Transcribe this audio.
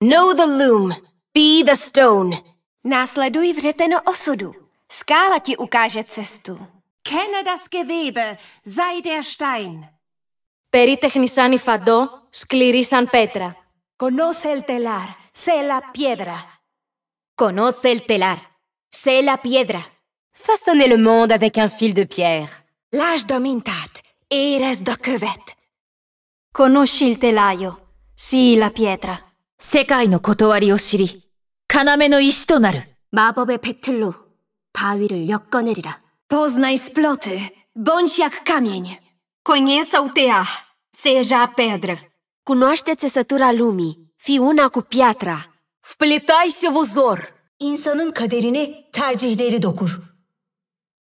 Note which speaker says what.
Speaker 1: Know the loom, be the stone. Následuj vřeteno osudu.
Speaker 2: Skála ti ukáže cestu.
Speaker 3: Kenne das Gewebe, sei der Stein.
Speaker 2: Περίτεχνη σαν η φαντό, σκληρή σαν πέτρα. Conoce el telar,
Speaker 4: sé la piedra. Conoce el telar, sé la piedra. Façonnez le monde avec un fil de pierre. L'âge domintat, eres
Speaker 5: da követ. Conosci il telaio, sii la pietra. 世界の断りを知り、要の石となる。 마법의 배틀로
Speaker 1: 바위를 엮어내리라. Poznaj sploty, bądź jak kamień. Conheça o tea, seja a pedra. Cunoaște țesătura lumii, fi una cu
Speaker 5: piatra. Вплетайся в узор. İnsanın kaderini tercihleri dokur.